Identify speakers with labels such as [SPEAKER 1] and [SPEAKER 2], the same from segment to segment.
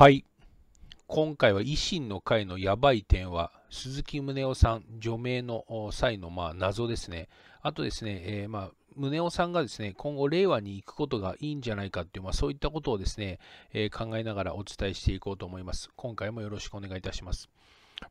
[SPEAKER 1] はい今回は維新の会のやばい点は鈴木宗男さん除名の際のまあ謎ですねあとですね、えー、まあ宗男さんがですね、今後令和に行くことがいいんじゃないかっていう、まあ、そういったことをですね、えー、考えながらお伝えしていこうと思います。今回もよろしくお願いいたします。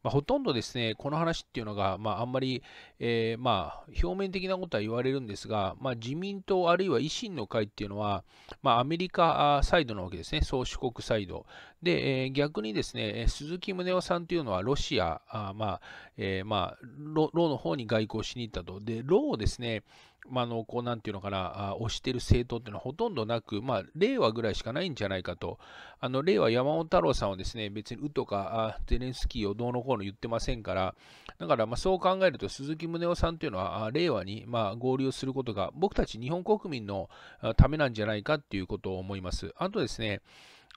[SPEAKER 1] まあ、ほとんどですね、この話っていうのが、まあ、あんまり、えー、まあ、表面的なことは言われるんですが、まあ、自民党あるいは維新の会っていうのは、まあ、アメリカサイドなわけですね、宗主国サイド。で、えー、逆にですね、鈴木宗男さんというのは、ロシア、あまあ、えー、まあ、ロ、ーの方に外交しに行ったと。で、ロをですね、まあ、のこうなんていうのかな、推してる政党っていうのはほとんどなく、まあ、令和ぐらいしかないんじゃないかと、あの令和山本太郎さんはですね別にうとかゼレンスキーをどうのこうの言ってませんから、だからまそう考えると、鈴木宗男さんというのは、令和にま合流することが、僕たち日本国民のためなんじゃないかっていうことを思います。あとですね、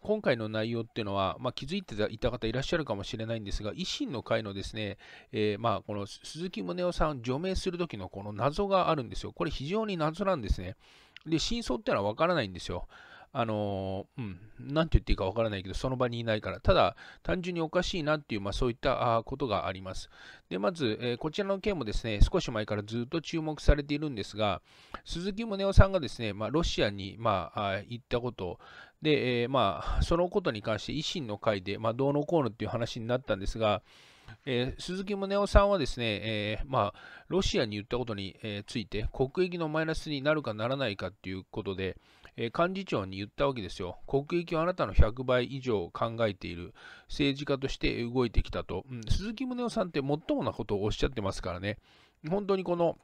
[SPEAKER 1] 今回の内容っていうのは、まあ、気づいていた方いらっしゃるかもしれないんですが、維新の会のですね、えー、まあこの鈴木宗男さんを除名するときのこの謎があるんですよ。これ非常に謎なんですね。で、真相っていうのはわからないんですよ。あの、うん、なんて言っていいかわからないけど、その場にいないから、ただ、単純におかしいなっていう、まあ、そういったことがあります。で、まず、えー、こちらの件もですね、少し前からずっと注目されているんですが、鈴木宗男さんがですね、まあ、ロシアに、まあ、行ったこと、で、えー、まあ、そのことに関して維新の会で、まあ、どうのこうのっていう話になったんですが、えー、鈴木宗男さんはですね、えー、まあ、ロシアに言ったことに、えー、ついて国益のマイナスになるかならないかということで、えー、幹事長に言ったわけですよ。国益をあなたの100倍以上考えている政治家として動いてきたと、うん、鈴木宗男さんって最もなことをおっしゃってますからね、本当にこの、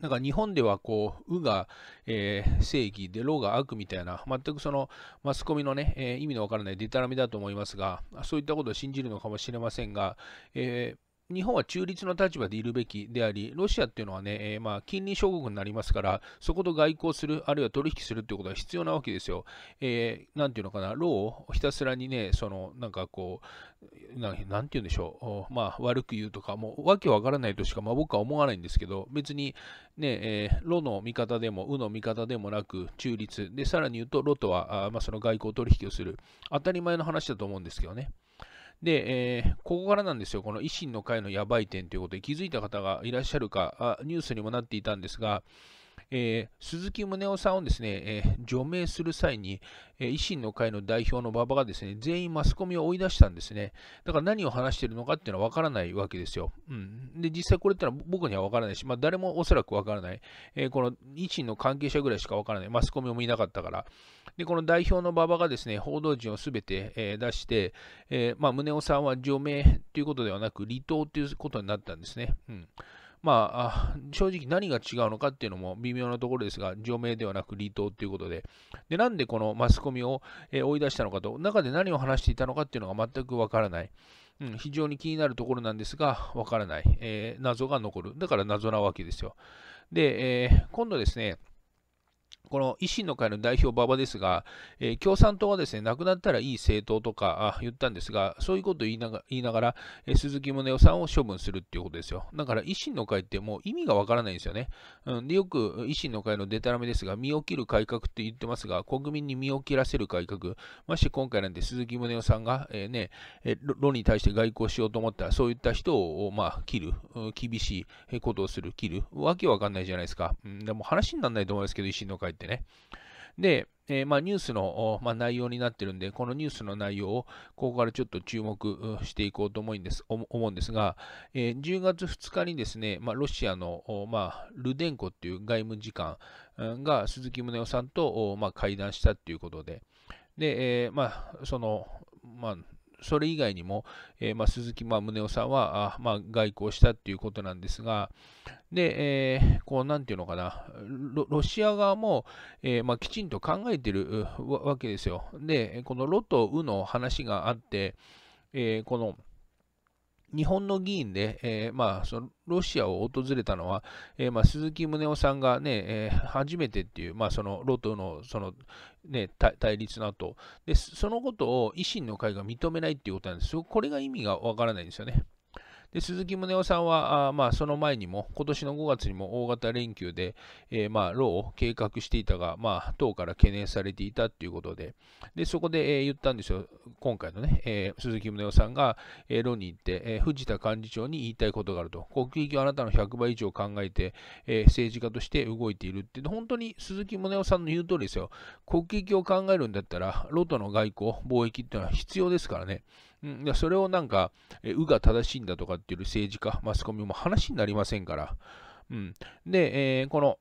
[SPEAKER 1] なんか日本ではこう、うが、えー、正義で、ろが悪みたいな、全くそのマスコミのね、えー、意味のわからないデタラメだと思いますが、そういったことを信じるのかもしれませんが、えー日本は中立の立場でいるべきであり、ロシアっていうのはね、えー、まあ、近隣諸国になりますから、そこと外交する、あるいは取引するということは必要なわけですよ。えー、ていうのかな、ロをひたすらにね、その、なんかこう、ななんていうんでしょう、まあ、悪く言うとか、もう、わけわからないとしか、まあ、僕は思わないんですけど、別に、ね、えー、ロの味方でも、うの味方でもなく、中立。で、さらに言うと、ロとは、あまあ、その外交取引をする。当たり前の話だと思うんですけどね。で、えー、ここからなんですよ、この維新の会のやばい点ということで気づいた方がいらっしゃるか、あニュースにもなっていたんですが、えー、鈴木宗男さんをですね、えー、除名する際に、えー、維新の会の代表の馬場がですね、全員マスコミを追い出したんですね。だから何を話しているのかっていうのは分からないわけですよ。うん、で、実際これってのは僕には分からないし、まあ、誰もおそらく分からない、えこの維新の関係者ぐらいしか分からない。マスコミもいなかったから。で、この代表の馬場がですね、報道陣をすべて、えー、出して、えー、まあ、宗男さんは除名ということではなく、離党ということになったんですね。うんまあ、正直何が違うのかっていうのも微妙なところですが、除名ではなく離党ということで、でなんでこのマスコミを、え追い出したのかと、中で何を話していたのかっていうのが全くわからない、うん、非常に気になるところなんですが、わからない、えー、謎が残る、だから謎なわけですよ。で、えー、今度ですね、この維新の会の代表、馬場ですが、えー、共産党はですね、亡くなったらいい政党とか言ったんですが、そういうことを言いなが言いながら、えー、鈴木宗男さんを処分するっていうことですよ。だから維新の会ってもう意味がわからないんですよね。うん、で、よく維新の会のデタラメですが、身を切る改革って言ってますが、国民に身を切らせる改革、まして今回なんて鈴木宗男さんが、えー、ね、え論に対して外交しようと思ったら、そういった人を、まあ、切る、厳しいことをする、切る、わけわかんないじゃないですか。うん、でも話にならないと思いますけど、維新の会書いてね。で、えー、まあ、ニュースの、まあ、内容になってるんで、このニュースの内容をここからちょっと注目していこうと思うんです思うんですが、えー、10月2日にですね、まあ、ロシアの、まあ、ルデンコっていう外務次官が鈴木宗男さんと、まあ、会談したっていうことで、で、えー、まあ、その、まあ、それ以外にも、えー、まあ、鈴木、ま宗男さんは、あまあ、外交したっていうことなんですが、で、えー、こう、なんていうのかな、ロシア側も、えー、まあ、きちんと考えてるわけですよ。で、このロとウの話があって、えこの、日本の議員で、えー、まあ、そのロシアを訪れたのは、えー、まあ、鈴木宗男さんがね、えー、初めてっていう、まあ、そのロトのその、ね、対立の後でそのことを維新の会が認めないっていうことなんですこれが意味がわからないんですよね。で鈴木宗男さんはあ、まあ、その前にも、今年の5月にも大型連休で、えー、まあ、ローを計画していたが、まあ、党から懸念されていたということで、でそこで、えー、言ったんですよ、今回のね、えー、鈴木宗男さんが、えー、ローに行って、え藤田幹事長に言いたいことがあると、国益をあなたの100倍以上考えて、え政治家として動いているって、本当に鈴木宗男さんの言う通りですよ、国益を考えるんだったら、ローとの外交、貿易っていうのは必要ですからね。うん、それをなんか、え、うが正しいんだとかっていう政治家、マスコミも話になりませんから、うん、で、えー、この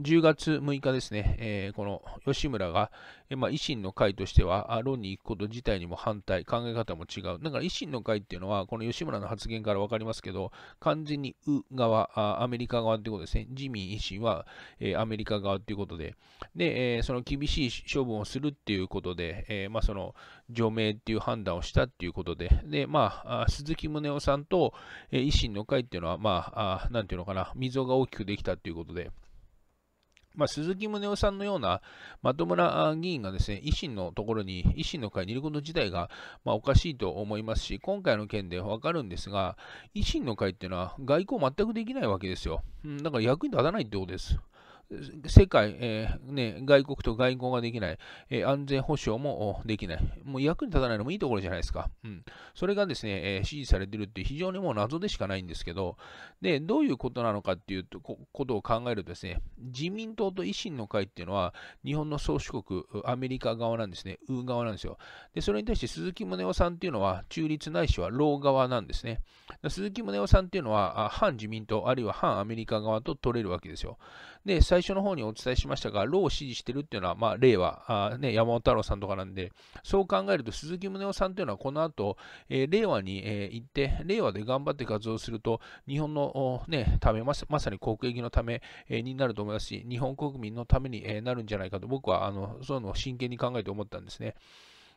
[SPEAKER 1] 10 月6日ですね、えー、この吉村が、えー、まあ、維新の会としては、論に行くこと自体にも反対、考え方も違う。だから維新の会っていうのは、この吉村の発言から分かりますけど、完全に右側、アメリカ側ってことですね。自民維新は、えー、アメリカ側っていうことで、で、えー、その厳しい処分をするっていうことで、えー、まあ、その除名っていう判断をしたっていうことで、で、まあ、鈴木宗男さんと、えー、維新の会っていうのは、まあ、あなんていうのかな、溝が大きくできたということで、まあ、鈴木宗男さんのような、まともな議員がですね、維新のところに、維新の会にいること自体が、まあ、おかしいと思いますし、今回の件でわかるんですが、維新の会っていうのは外交全くできないわけですよ。うん、だから役に立たないってことです。世界、えー、ね、外国と外交ができない、えー、安全保障もできない、もう役に立たないのもいいところじゃないですか。うん、それがですね、えー、支持されてるって非常にもう謎でしかないんですけど、で、どういうことなのかっていうことを考えるとですね、自民党と維新の会っていうのは、日本の宗主国、アメリカ側なんですね、う側なんですよ。で、それに対して鈴木宗男さんっていうのは、中立ないしは老側なんですね。鈴木宗男さんっていうのは、反自民党、あるいは反アメリカ側と取れるわけですよ。で、最初の方にお伝えしましたが、ローを支持してるっていうのは、まあ、令和ね、山本太郎さんとかなんで、そう考えると、鈴木宗男さんというのは、この後、えー、令和に、えー、行って、令和で頑張って活動すると、日本の、ね、ためまさ、まさに国益のため、えー、になると思いますし、日本国民のために、えー、なるんじゃないかと、僕はあのそういうのを真剣に考えて思ったんですね。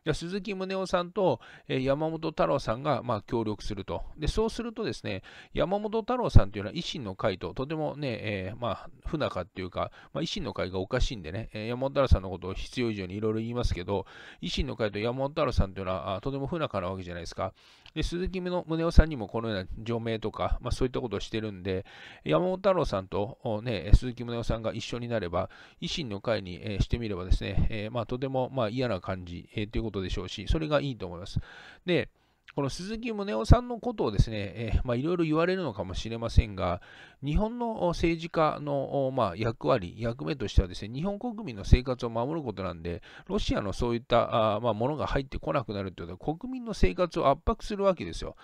[SPEAKER 1] じゃ鈴木宗男さんと、え山本太郎さんが、ま協力すると。で、そうするとですね、山本太郎さんというのは維新の会と、とてもね、えー、まあ、不仲っていうか、まあ、維新の会がおかしいんでね、え山本太郎さんのことを必要以上にいろいろ言いますけど、維新の会と山本太郎さんというのは、とても不仲なわけじゃないですか。で、鈴木宗男さんにもこのような除名とか、まあ、そういったことをしてるんで、山本太郎さんと、ね、鈴木宗男さんが一緒になれば、維新の会に、えしてみればですね、えー、まあ、とても、ま嫌な感じ、えー、ということことでしょうし、それがいいと思います。で、この鈴木宗男さんのことをですね、いろいろ言われるのかもしれませんが、日本の政治家の、まあ、役割、役目としてはですね、日本国民の生活を守ることなんで、ロシアのそういったあ、まあ、ものが入ってこなくなるということは、国民の生活を圧迫するわけですよ。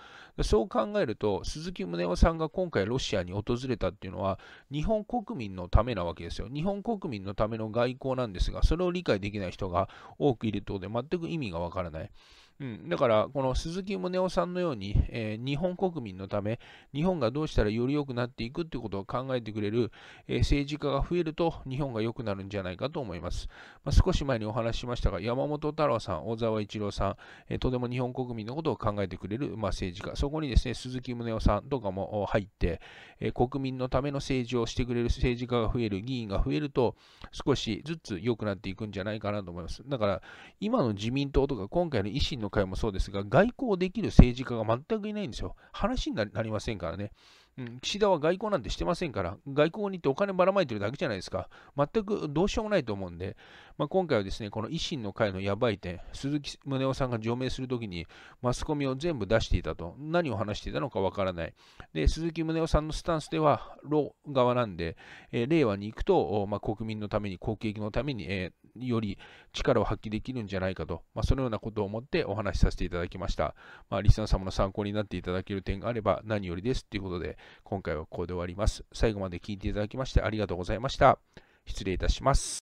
[SPEAKER 1] そう考えると、鈴木宗男さんが今回ロシアに訪れたっていうのは、日本国民のためなわけですよ。日本国民のための外交なんですが、それを理解できない人が多くいるということで、全く意味がわからない。うん、だから、この鈴木宗男さんのように、えー、日本国民のため、日本がどうしたらより良くなっていくということを考えてくれる、えー、政治家が増えると、日本が良くなるんじゃないかと思います。まあ、少し前にお話ししましたが、山本太郎さん、小沢一郎さん、えー、とても日本国民のことを考えてくれる、まあ、政治家、そこにですね、鈴木宗男さんとかも入って、え国民のための政治をしてくれる政治家が増える、議員が増えると、少しずつ良くなっていくんじゃないかなと思います。だから、今の自民党とか、今回の維新の会もそうですが、外交できる政治家が全くいないんですよ。話になりませんからね。うん、岸田は外交なんてしてませんから、外交に行ってお金ばらまいてるだけじゃないですか、全くどうしようもないと思うんで、まあ、今回はですね、この維新の会のやばい点、鈴木宗男さんが除名するときに、マスコミを全部出していたと、何を話していたのかわからない。で、鈴木宗男さんのスタンスでは、ロ側なんで、えー、令和に行くと、まあ、国民のために、国益のために、えー、より力を発揮できるんじゃないかと、まあ、そのようなことを思ってお話しさせていただきました。まあ、リスナー様の参考になっていただける点があれば何よりですということで、今回はここで終わります。最後まで聞いていただきましてありがとうございました。失礼いたします。